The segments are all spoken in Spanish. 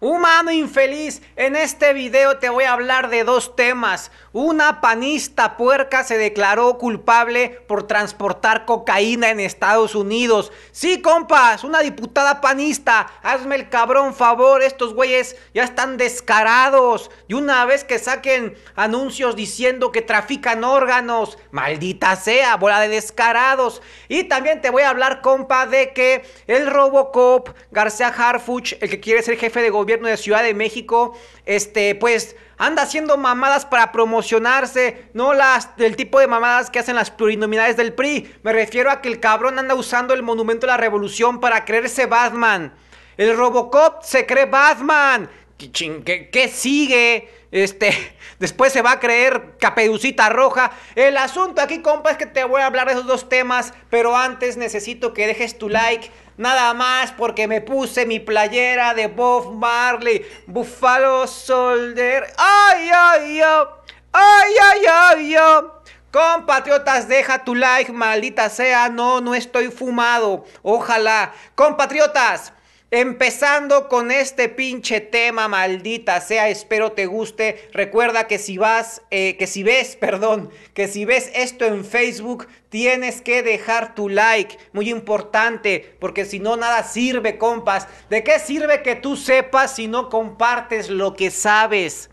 Humano infeliz, en este video te voy a hablar de dos temas. Una panista puerca se declaró culpable por transportar cocaína en Estados Unidos. Sí, compas, una diputada panista, hazme el cabrón favor, estos güeyes ya están descarados. Y una vez que saquen anuncios diciendo que trafican órganos, maldita sea, bola de descarados. Y también te voy a hablar, compa, de que el Robocop, García Harfuch, el que quiere ser jefe de gobierno, de Ciudad de México, este, pues anda haciendo mamadas para promocionarse, no las del tipo de mamadas que hacen las plurinominales del PRI. Me refiero a que el cabrón anda usando el monumento a la revolución para creerse Batman. El Robocop se cree Batman. ¿Qué, sigue? Este, después se va a creer capeducita roja. El asunto aquí, compa, es que te voy a hablar de esos dos temas, pero antes necesito que dejes tu like Nada más porque me puse mi playera de Bob Marley. Buffalo Soldier. ¡Ay, ay, ay! ¡Ay, ay, ay, ay! Compatriotas, deja tu like, maldita sea. No, no estoy fumado. Ojalá. Compatriotas. Empezando con este pinche tema, maldita sea, espero te guste. Recuerda que si vas, eh, que si ves, perdón, que si ves esto en Facebook, tienes que dejar tu like, muy importante, porque si no, nada sirve, compas. ¿De qué sirve que tú sepas si no compartes lo que sabes?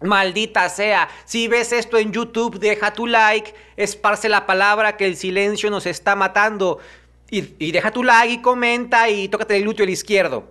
Maldita sea, si ves esto en YouTube, deja tu like, esparce la palabra que el silencio nos está matando. Y, deja tu like y comenta y tócate el luto el izquierdo.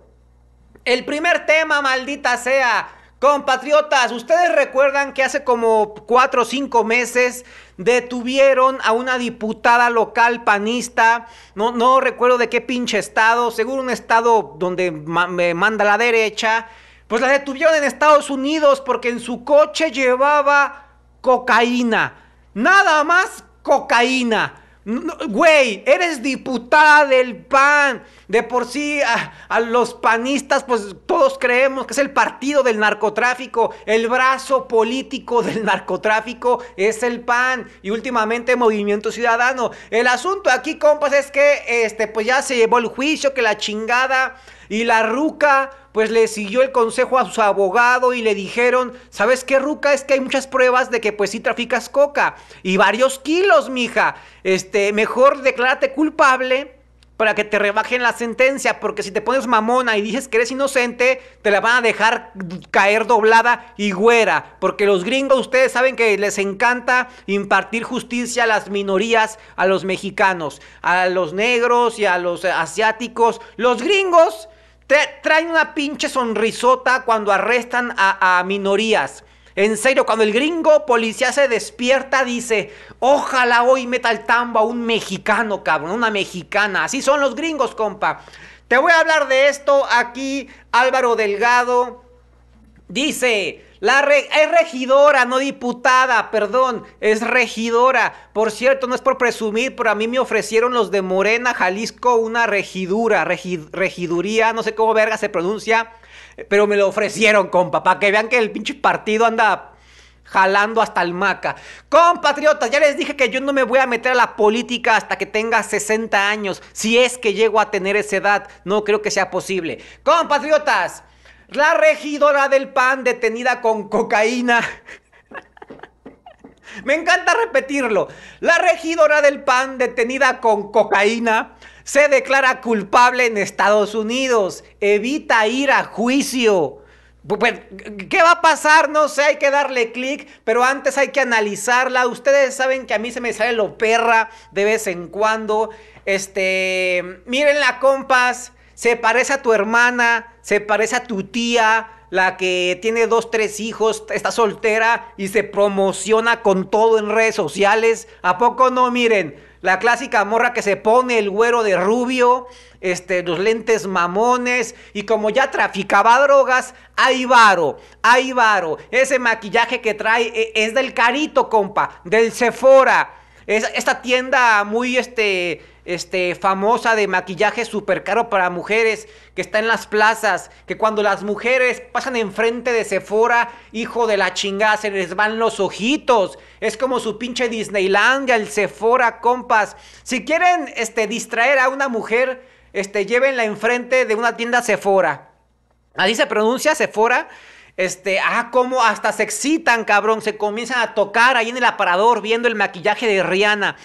El primer tema, maldita sea. Compatriotas, ustedes recuerdan que hace como cuatro o cinco meses detuvieron a una diputada local panista, no, no recuerdo de qué pinche estado, seguro un estado donde me manda la derecha, pues la detuvieron en Estados Unidos porque en su coche llevaba cocaína, nada más cocaína. No, güey, eres diputada del PAN. De por sí a, los panistas, pues todos creemos que es el partido del narcotráfico, el brazo político del narcotráfico es el PAN y últimamente Movimiento Ciudadano. El asunto aquí, compas, es que este, pues ya se llevó el juicio, que la chingada y la ruca pues le siguió el consejo a su abogado y le dijeron, ¿sabes qué, Ruca? Es que hay muchas pruebas de que pues sí traficas coca y varios kilos, mija. Este, mejor declárate culpable para que te rebajen la sentencia, porque si te pones mamona y dices que eres inocente, te la van a dejar caer doblada y güera, porque los gringos ustedes saben que les encanta impartir justicia a las minorías, a los mexicanos, a los negros y a los asiáticos. Los gringos traen una pinche sonrisota cuando arrestan a, minorías. En serio, cuando el gringo policía se despierta, dice: Ojalá hoy meta el tambo a un mexicano, cabrón, una mexicana. Así son los gringos, compa. Te voy a hablar de esto aquí, Álvaro Delgado. Dice. La es regidora, no diputada, perdón, es regidora. Por cierto, no es por presumir, pero a mí me ofrecieron los de Morena, Jalisco, una regidura, regiduría, no sé cómo verga se pronuncia pero me lo ofrecieron, compa, para que vean que el pinche partido anda jalando hasta el maca. Compatriotas, ya les dije que yo no me voy a meter a la política hasta que tenga 60 años, si es que llego a tener esa edad, no creo que sea posible. Compatriotas, la regidora del PAN detenida con cocaína me encanta repetirlo. La regidora del PAN detenida con cocaína se declara culpable en Estados Unidos. Evita ir a juicio. Pues, ¿Qué va a pasar? No sé, hay que darle clic, pero antes hay que analizarla. Ustedes saben que a mí se me sale lo perra de vez en cuando. Este, la compas. Se parece a tu hermana, se parece a tu tía, la que tiene dos, tres hijos, está soltera y se promociona con todo en redes sociales. ¿A poco no? Miren, la clásica morra que se pone el güero de rubio, este, los lentes mamones. Y como ya traficaba drogas, hay varo, hay varo. Ese maquillaje que trae e, es del carito, compa, del Sephora. Es, esta tienda muy, este este, famosa de maquillaje súper caro para mujeres, que está en las plazas, que cuando las mujeres pasan enfrente de Sephora, hijo de la chingada, se les van los ojitos. Es como su pinche Disneylandia, el Sephora, compas. Si quieren este, distraer a una mujer, este, llévenla enfrente de una tienda Sephora. Así se pronuncia Sephora. Este, ah, como hasta se excitan, cabrón. Se comienzan a tocar ahí en el aparador viendo el maquillaje de Rihanna.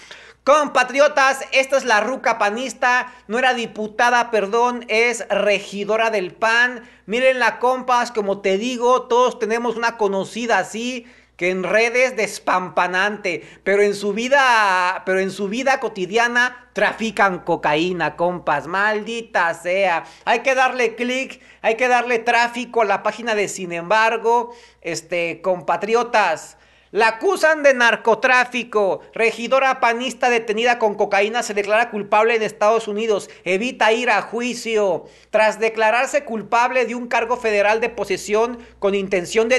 Compatriotas, esta es la ruca panista, no era diputada, perdón, es regidora del PAN. Miren la compas, como te digo, todos tenemos una conocida así que en redes despampanante, pero en su vida, pero en su vida cotidiana trafican cocaína, compas, maldita sea. Hay que darle clic, hay que darle tráfico a la página de Sin embargo, este compatriotas, la acusan de narcotráfico. Regidora panista detenida con cocaína se declara culpable en Estados Unidos. Evita ir a juicio. Tras declararse culpable de un cargo federal de posesión con intención de,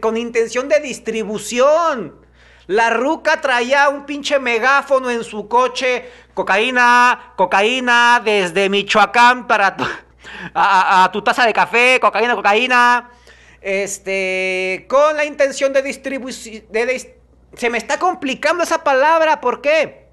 con de distribución. La ruca traía un pinche megáfono en su coche. Cocaína, cocaína, desde Michoacán para a, tu taza de café. Cocaína, cocaína. Este, con la intención de distribuir... se me está complicando esa palabra, ¿por qué?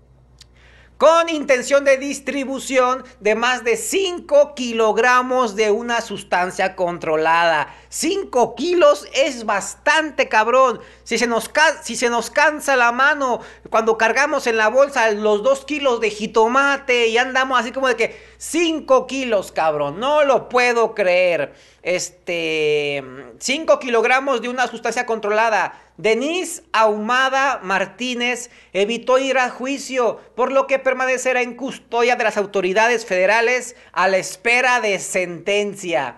con intención de distribución de más de 5 kilogramos de una sustancia controlada. 5 kilos es bastante cabrón. Si se, nos si se nos cansa la mano cuando cargamos en la bolsa los 2 kilos de jitomate y andamos así como de que 5 kilos, cabrón. No lo puedo creer. Este, 5 kilogramos de una sustancia controlada. Denise Ahumada Martínez evitó ir a juicio, por lo que permanecerá en custodia de las autoridades federales a la espera de sentencia.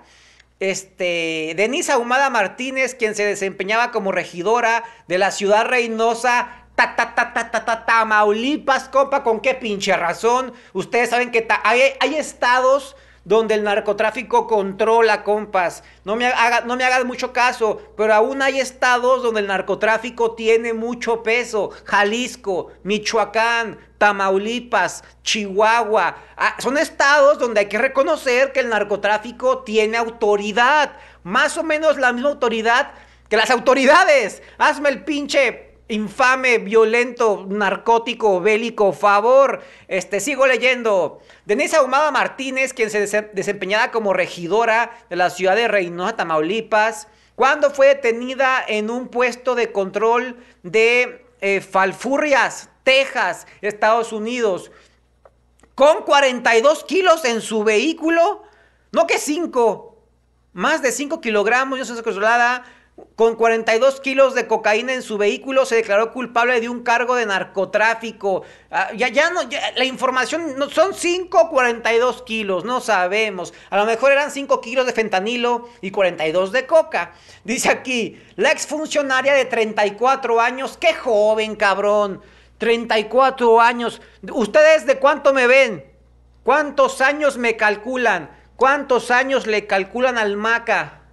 Este, Denise Ahumada Martínez, quien se desempeñaba como regidora de la ciudad Reynosa, ta, ta, ta, ta, ta, ta, Tamaulipas, compa, ¿con qué pinche razón? Ustedes saben que hay estados donde el narcotráfico controla, compas. No me, haga, no me hagas mucho caso, pero aún hay estados donde el narcotráfico tiene mucho peso. Jalisco, Michoacán, Tamaulipas, Chihuahua. Ah, son estados donde hay que reconocer que el narcotráfico tiene autoridad. Más o menos la misma autoridad que las autoridades. Hazme el pinche infame, violento, narcótico, bélico favor. Este, sigo leyendo. Denise Ahumada Martínez, quien se desempeñaba como regidora de la ciudad de Reynosa, Tamaulipas, cuando fue detenida en un puesto de control de eh, Falfurrias, Texas, Estados Unidos, con 42 kilos en su vehículo, no que 5, más de 5 kilogramos, yo soy controlada con 42 kilos de cocaína en su vehículo, se declaró culpable de un cargo de narcotráfico. Ah, ya, ya no, la información no, son 5 42 kilos, no sabemos. A lo mejor eran 5 kilos de fentanilo y 42 de coca. Dice aquí, la exfuncionaria de 34 años, qué joven cabrón, 34 años. ¿Ustedes de cuánto me ven? ¿Cuántos años me calculan? ¿Cuántos años le calculan al maca?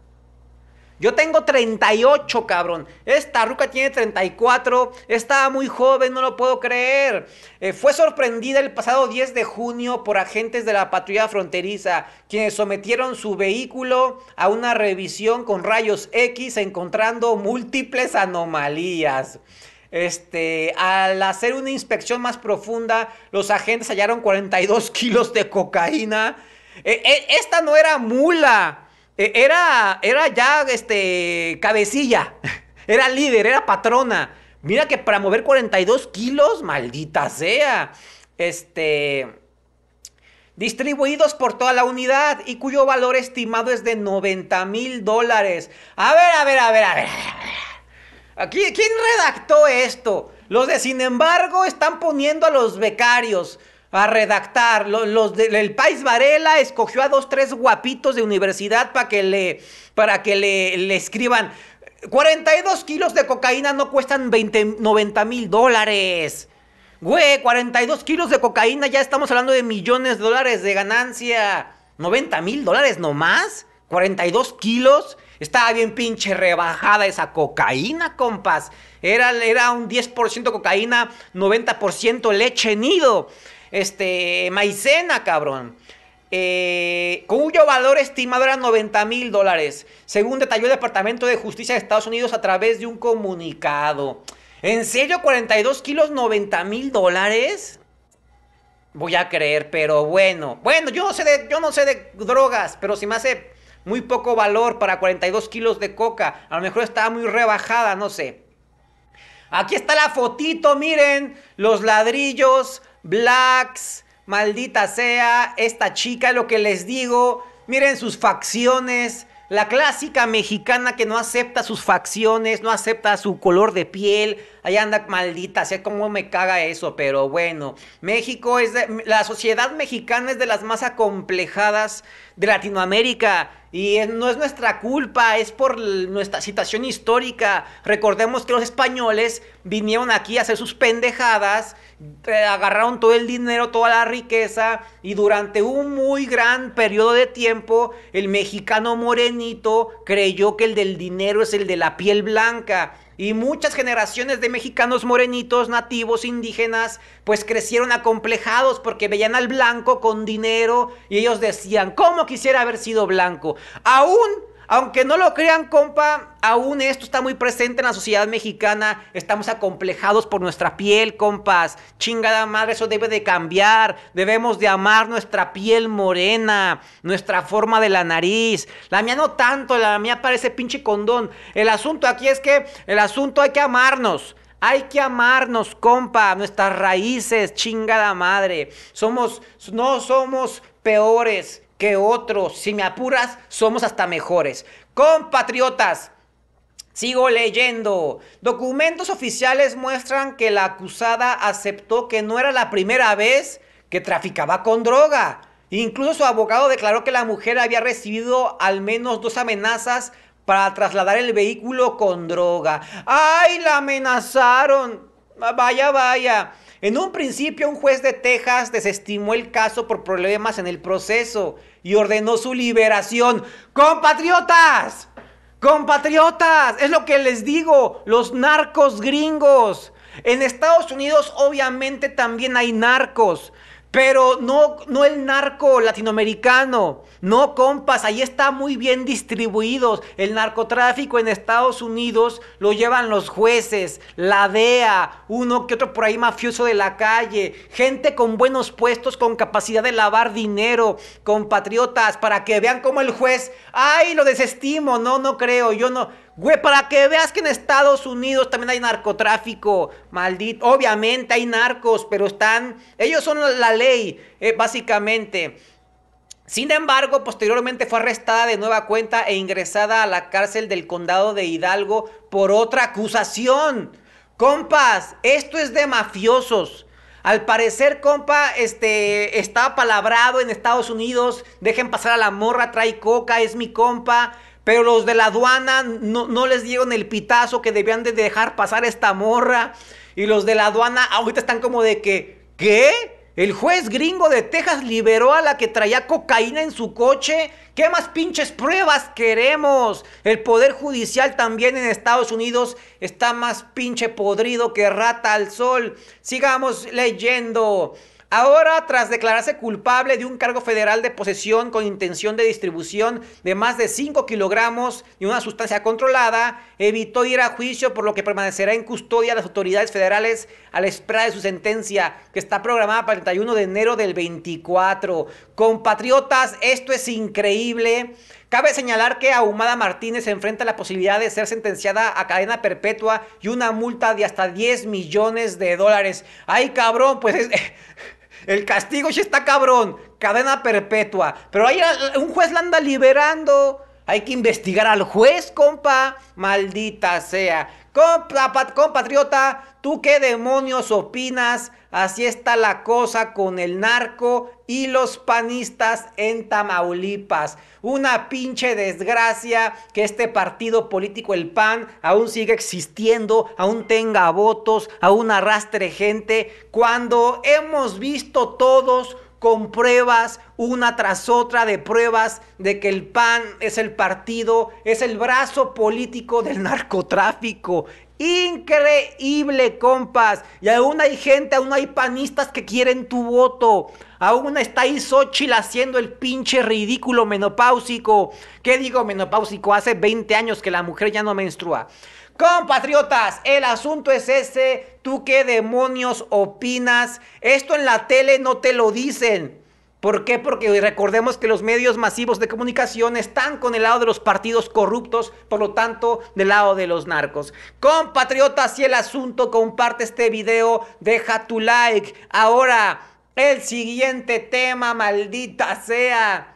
Yo tengo 38, cabrón. Esta ruca tiene 34. Estaba muy joven, no lo puedo creer. Eh, fue sorprendida el pasado 10 de junio por agentes de la patrulla fronteriza, quienes sometieron su vehículo a una revisión con rayos X, encontrando múltiples anomalías. Este, al hacer una inspección más profunda, los agentes hallaron 42 kilos de cocaína. Eh, eh, esta no era mula. E, era, era ya este, cabecilla, era líder, era patrona. Mira que para mover 42 kilos, maldita sea. Este. Distribuidos por toda la unidad y cuyo valor estimado es de 90 mil dólares. A ver, a ver, a ver, a ver. Aquí, ¿Quién redactó esto? Los de sin embargo están poniendo a los becarios a redactar. Los, del País Varela escogió a dos, tres guapitos de universidad para que le, para que le, escriban. 42 kilos de cocaína no cuestan 20, 90 mil dólares. Güey, 42 kilos de cocaína, ya estamos hablando de millones de dólares de ganancia. 90 mil dólares nomás. 42 kilos. Estaba bien pinche rebajada esa cocaína, compas. Era, era un 10% cocaína, 90% leche nido este, maicena, cabrón. Eh, cuyo valor estimado era 90 mil dólares, según detalló el Departamento de Justicia de Estados Unidos a través de un comunicado. ¿En serio 42 kilos 90 mil dólares? Voy a creer, pero bueno. Bueno, yo no sé de, yo no sé de drogas, pero si me hace muy poco valor para 42 kilos de coca. A lo mejor estaba muy rebajada, no sé. Aquí está la fotito, miren, los ladrillos, Blacks, maldita sea, esta chica, lo que les digo, miren sus facciones, la clásica mexicana que no acepta sus facciones, no acepta su color de piel, ahí anda maldita, sé cómo me caga eso, pero bueno, México es de, la sociedad mexicana es de las más acomplejadas de Latinoamérica. Y no es nuestra culpa, es por nuestra situación histórica. Recordemos que los españoles vinieron aquí a hacer sus pendejadas, eh, agarraron todo el dinero, toda la riqueza, y durante un muy gran periodo de tiempo, el mexicano morenito creyó que el del dinero es el de la piel blanca. Y muchas generaciones de mexicanos morenitos, nativos, indígenas, pues crecieron acomplejados porque veían al blanco con dinero y ellos decían, ¿cómo quisiera haber sido blanco? Aún aunque no lo crean, compa, aún esto está muy presente en la sociedad mexicana. Estamos acomplejados por nuestra piel, compas. Chingada madre, eso debe de cambiar. Debemos de amar nuestra piel morena, nuestra forma de la nariz. La mía no tanto, la mía parece pinche condón. El asunto aquí es que el asunto hay que amarnos. Hay que amarnos, compa, nuestras raíces, chingada madre. Somos, no somos peores que otros. Si me apuras, somos hasta mejores. Compatriotas, Sigo leyendo. Documentos oficiales muestran que la acusada aceptó que no era la primera vez que traficaba con droga. Incluso su abogado declaró que la mujer había recibido al menos dos amenazas para trasladar el vehículo con droga. ¡Ay, la amenazaron! Vaya, vaya. En un principio, un juez de Texas desestimó el caso por problemas en el proceso y ordenó su liberación. ¡Compatriotas! ¡Compatriotas! Es lo que les digo, los narcos gringos. En Estados Unidos obviamente también hay narcos. Pero no, no el narco latinoamericano. No, compas, ahí está muy bien distribuido El narcotráfico en Estados Unidos lo llevan los jueces, la DEA, uno que otro por ahí mafioso de la calle, gente con buenos puestos, con capacidad de lavar dinero, compatriotas, para que vean cómo el juez, ay, lo desestimo, no, no creo, yo no. Güey, para que veas que en Estados Unidos también hay narcotráfico. Maldito. Obviamente hay narcos, pero están. Ellos son la ley, eh, básicamente. Sin embargo, posteriormente fue arrestada de nueva cuenta e ingresada a la cárcel del condado de Hidalgo por otra acusación. Compas, esto es de mafiosos. Al parecer, compa, este está palabrado en Estados Unidos. Dejen pasar a la morra, trae coca, es mi compa. Pero los de la aduana no, les dieron el pitazo que debían de dejar pasar esta morra. Y los de la aduana ahorita están como de que, ¿qué? El juez gringo de Texas liberó a la que traía cocaína en su coche. ¿Qué más pinches pruebas queremos? El Poder Judicial también en Estados Unidos está más pinche podrido que rata al sol. Sigamos leyendo. Ahora, tras declararse culpable de un cargo federal de posesión con intención de distribución de más de 5 kilogramos de una sustancia controlada, evitó ir a juicio por lo que permanecerá en custodia de las autoridades federales a la espera de su sentencia, que está programada para el 31 de enero del 24. Compatriotas, esto es increíble. Cabe señalar que Ahumada Martínez se enfrenta a la posibilidad de ser sentenciada a cadena perpetua y una multa de hasta 10 millones de dólares. ¡Ay, cabrón! Pues es... El castigo sí está cabrón. Cadena perpetua. Pero ahí un juez la anda liberando. Hay que investigar al juez, compa. Maldita sea. Compa, compatriota, ¿Tú qué demonios opinas? Así está la cosa con el narco y los panistas en Tamaulipas. Una pinche desgracia que este partido político, el PAN, aún sigue existiendo, aún tenga votos, aún arrastre gente, cuando hemos visto todos con pruebas, una tras otra de pruebas de que el PAN es el partido, es el brazo político del narcotráfico, Increíble, compas. Y aún hay gente, aún hay panistas que quieren tu voto. Aún está ahí Xochitl haciendo el pinche ridículo menopáusico. ¿Qué digo menopáusico? Hace 20 años que la mujer ya no menstrua. Compatriotas, el asunto es ese. ¿Tú qué demonios opinas? Esto en la tele no te lo dicen. ¿Por qué? Porque recordemos que los medios masivos de comunicación están con el lado de los partidos corruptos, por lo tanto, del lado de los narcos. Compatriotas, si el asunto, comparte este video, deja tu like. Ahora, el siguiente tema, maldita sea.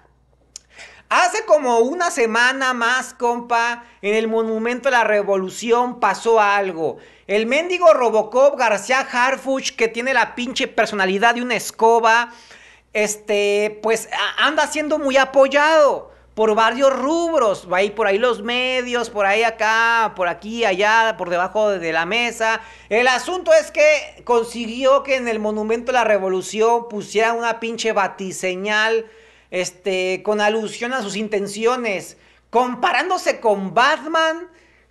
Hace como una semana más, compa, en el Monumento de la Revolución pasó algo. El mendigo Robocop García Harfuch, que tiene la pinche personalidad de una escoba, este, pues anda siendo muy apoyado por varios rubros, va ahí por ahí los medios, por ahí acá, por aquí, allá, por debajo de la mesa. El asunto es que consiguió que en el Monumento de la Revolución pusiera una pinche batiseñal este con alusión a sus intenciones, comparándose con Batman.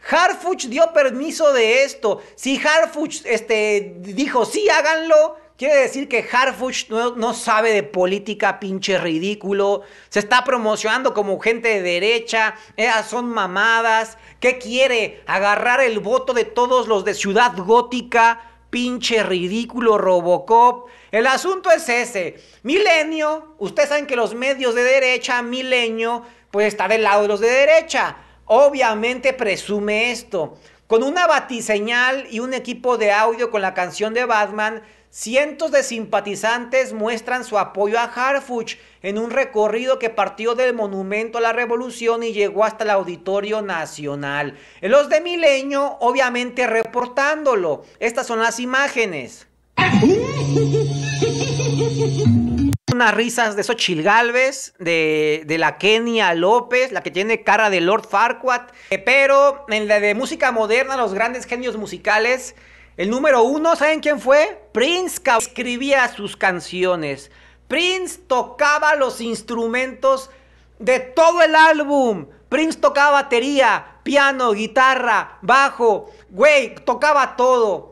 Harfuch dio permiso de esto. Si Harfuch este, dijo, sí, háganlo, Quiere decir que Harfuch no, sabe de política, pinche ridículo. Se está promocionando como gente de derecha. Esas son mamadas. ¿Qué quiere? Agarrar el voto de todos los de Ciudad Gótica. Pinche ridículo Robocop. El asunto es ese. Milenio, ustedes saben que los medios de derecha, milenio, pues está del lado de los de derecha. Obviamente presume esto. Con una batiseñal y un equipo de audio con la canción de Batman, Cientos de simpatizantes muestran su apoyo a Harfuch en un recorrido que partió del Monumento a la Revolución y llegó hasta el Auditorio Nacional. Los de Milenio, obviamente, reportándolo. Estas son las imágenes. Unas risas de esos Galvez, de, de, la Kenia López, la que tiene cara de Lord Farquaad. Eh, pero en la de música moderna, los grandes genios musicales el número uno, ¿saben quién fue? Prince escribía sus canciones. Prince tocaba los instrumentos de todo el álbum. Prince tocaba batería, piano, guitarra, bajo. Güey, tocaba todo.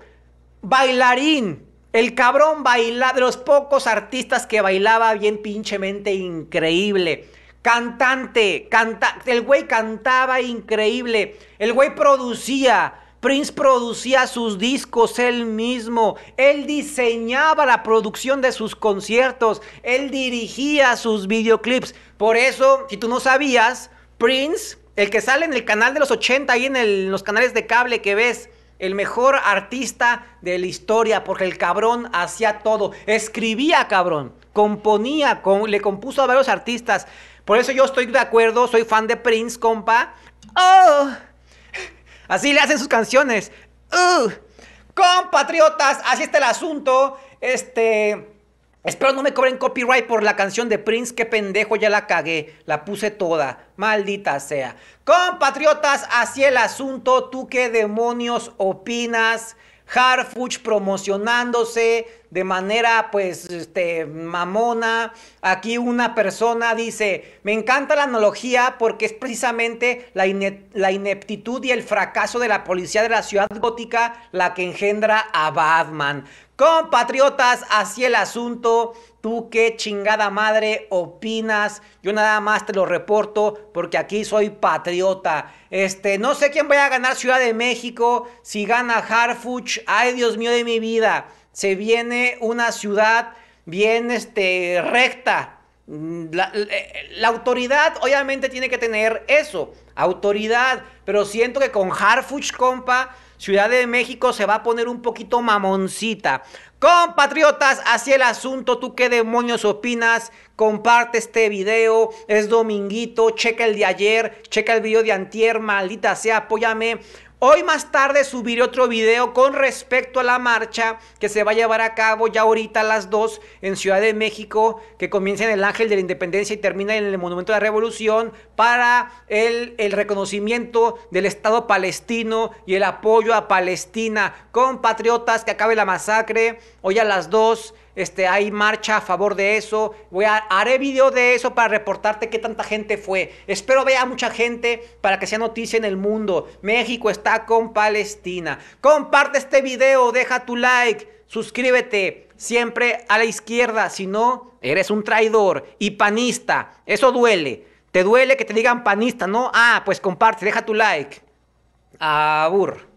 Bailarín. El cabrón bailaba, de los pocos artistas que bailaba bien pinchemente increíble. Cantante, el güey cantaba increíble. El güey producía. Prince producía sus discos él mismo, él diseñaba la producción de sus conciertos, él dirigía sus videoclips. Por eso, si tú no sabías, Prince, el que sale en el canal de los 80 y en, los canales de cable que ves, el mejor artista de la historia, porque el cabrón hacía todo. Escribía, cabrón. Componía, le compuso a varios artistas. Por eso yo estoy de acuerdo, soy fan de Prince, compa. ¡Oh! Así le hacen sus canciones. Compatriotas, así está el asunto. Este. Espero no me cobren copyright por la canción de Prince. Qué pendejo, ya la cagué. La puse toda. Maldita sea. Compatriotas, así el asunto. ¿Tú qué demonios opinas? Harfuch promocionándose de manera pues este, mamona. Aquí una persona dice, me encanta la analogía porque es precisamente la, la ineptitud y el fracaso de la policía de la ciudad gótica la que engendra a Batman. Compatriotas, así el asunto ¿Tú qué chingada madre opinas? Yo nada más te lo reporto porque aquí soy patriota. Este, no sé quién vaya a ganar Ciudad de México. Si gana Harfuch, ay Dios mío de mi vida. Se viene una ciudad bien este, recta. Mm, la, eh, la autoridad obviamente tiene que tener eso, autoridad. Pero siento que con Harfuch, compa, Ciudad de México se va a poner un poquito mamoncita. Compatriotas, así el asunto, ¿tú qué demonios opinas? Comparte este video, es dominguito, checa el de ayer, checa el video de antier, maldita sea, apóyame Hoy más tarde subiré otro video con respecto a la marcha que se va a llevar a cabo ya ahorita a las 2 en Ciudad de México, que comienza en el Ángel de la Independencia y termina en el Monumento de la Revolución para el, reconocimiento del Estado palestino y el apoyo a Palestina. Compatriotas, que acabe la masacre hoy a las 2 este, hay marcha a favor de eso, voy a, haré video de eso para reportarte qué tanta gente fue. Espero vea mucha gente para que sea noticia en el mundo. México está con Palestina. Comparte este video, deja tu like, suscríbete. Siempre a la izquierda, si no, eres un traidor y panista. Eso duele. Te duele que te digan panista, ¿no? Ah, pues comparte, deja tu like. Abur.